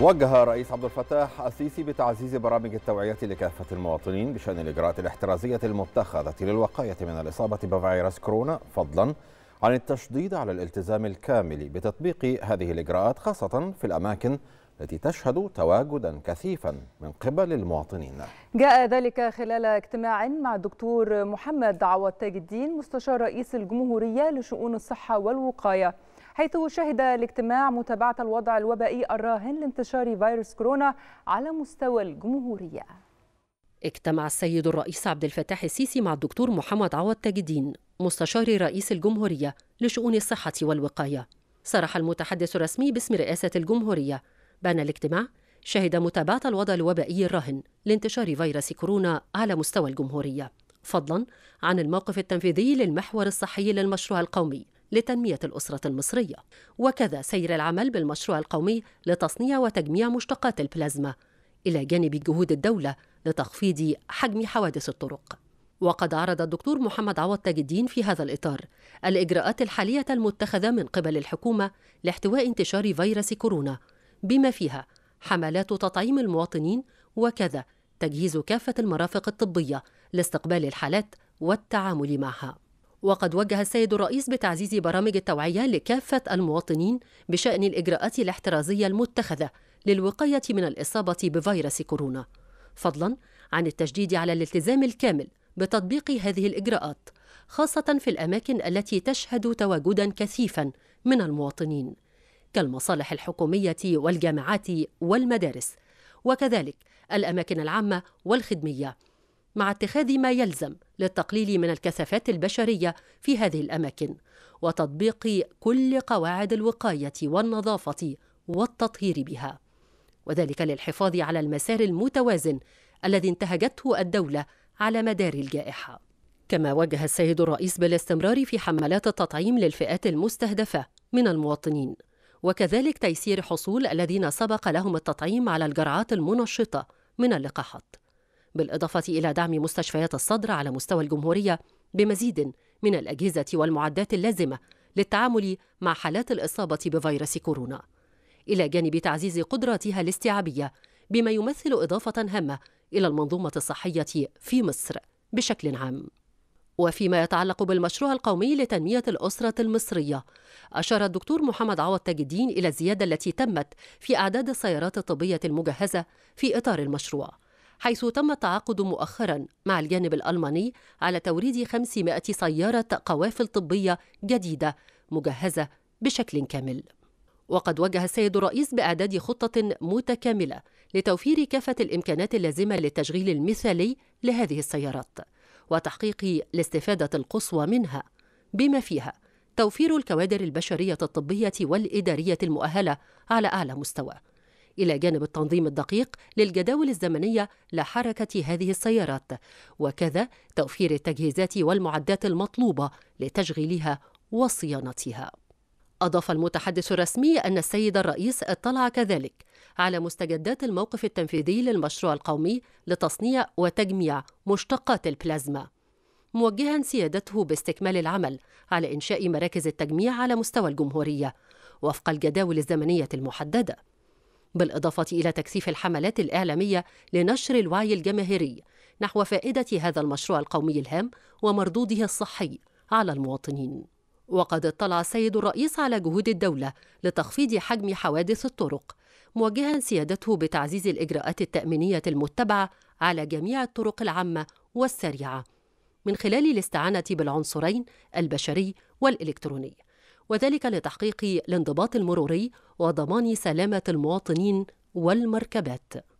وجه رئيس عبد الفتاح السيسي بتعزيز برامج التوعية لكافة المواطنين بشأن الإجراءات الاحترازية المتخذة للوقاية من الإصابة بفيروس كورونا فضلا عن التشديد على الالتزام الكامل بتطبيق هذه الإجراءات خاصة في الأماكن التي تشهد تواجدا كثيفا من قبل المواطنين جاء ذلك خلال اجتماع مع الدكتور محمد عوض تاج الدين مستشار رئيس الجمهورية لشؤون الصحة والوقاية حيث شهد الاجتماع متابعة الوضع الوبائي الراهن لانتشار فيروس كورونا على مستوى الجمهورية اجتمع السيد الرئيس عبد الفتاح السيسي مع الدكتور محمد عوض تاج الدين مستشار رئيس الجمهورية لشؤون الصحة والوقاية صرح المتحدث الرسمي باسم رئاسة الجمهورية بان الاجتماع شهد متابعة الوضع الوبائي الراهن لانتشار فيروس كورونا على مستوى الجمهورية فضلا عن الموقف التنفيذي للمحور الصحي للمشروع القومي لتنمية الأسرة المصرية وكذا سير العمل بالمشروع القومي لتصنيع وتجميع مشتقات البلازما إلى جانب جهود الدولة لتخفيض حجم حوادث الطرق وقد عرض الدكتور محمد عوض تاج الدين في هذا الإطار الإجراءات الحالية المتخذة من قبل الحكومة لاحتواء انتشار فيروس كورونا بما فيها حملات تطعيم المواطنين وكذا تجهيز كافة المرافق الطبية لاستقبال الحالات والتعامل معها وقد وجه السيد الرئيس بتعزيز برامج التوعية لكافة المواطنين بشأن الإجراءات الاحترازية المتخذة للوقاية من الإصابة بفيروس كورونا فضلا عن التشديد على الالتزام الكامل بتطبيق هذه الإجراءات خاصة في الأماكن التي تشهد تواجدا كثيفا من المواطنين كالمصالح الحكومية والجامعات والمدارس وكذلك الأماكن العامة والخدمية مع اتخاذ ما يلزم للتقليل من الكثافات البشرية في هذه الأماكن وتطبيق كل قواعد الوقاية والنظافة والتطهير بها وذلك للحفاظ على المسار المتوازن الذي انتهجته الدولة على مدار الجائحة كما وجه السيد الرئيس بالاستمرار في حملات التطعيم للفئات المستهدفة من المواطنين وكذلك تيسير حصول الذين سبق لهم التطعيم على الجرعات المنشطة من اللقاحات بالإضافة إلى دعم مستشفيات الصدر على مستوى الجمهورية بمزيد من الأجهزة والمعدات اللازمة للتعامل مع حالات الإصابة بفيروس كورونا إلى جانب تعزيز قدراتها الاستيعابية بما يمثل إضافة هامة إلى المنظومة الصحية في مصر بشكل عام وفيما يتعلق بالمشروع القومي لتنمية الأسرة المصرية أشار الدكتور محمد عوض تاج الدين إلى الزيادة التي تمت في أعداد السيارات الطبية المجهزة في إطار المشروع حيث تم التعاقد مؤخرا مع الجانب الألماني على توريد 500 سيارة قوافل طبية جديدة مجهزة بشكل كامل وقد وجه السيد الرئيس بإعداد خطة متكاملة لتوفير كافة الإمكانات اللازمة للتشغيل المثالي لهذه السيارات وتحقيق الاستفادة القصوى منها بما فيها توفير الكوادر البشرية الطبية والإدارية المؤهلة على أعلى مستوى إلى جانب التنظيم الدقيق للجداول الزمنية لحركة هذه السيارات وكذا توفير التجهيزات والمعدات المطلوبة لتشغيلها وصيانتها أضاف المتحدث الرسمي أن السيد الرئيس اطلع كذلك على مستجدات الموقف التنفيذي للمشروع القومي لتصنيع وتجميع مشتقات البلازما موجها سيادته باستكمال العمل على إنشاء مراكز التجميع على مستوى الجمهورية وفق الجداول الزمنية المحددة بالإضافة إلى تكثيف الحملات الإعلامية لنشر الوعي الجماهيري نحو فائدة هذا المشروع القومي الهام ومردوده الصحي على المواطنين وقد اطلع السيد الرئيس على جهود الدولة لتخفيض حجم حوادث الطرق موجها سيادته بتعزيز الإجراءات التأمينية المتبعة على جميع الطرق العامة والسريعة من خلال الاستعانة بالعنصرين البشري والإلكتروني وذلك لتحقيق الانضباط المروري وضمان سلامة المواطنين والمركبات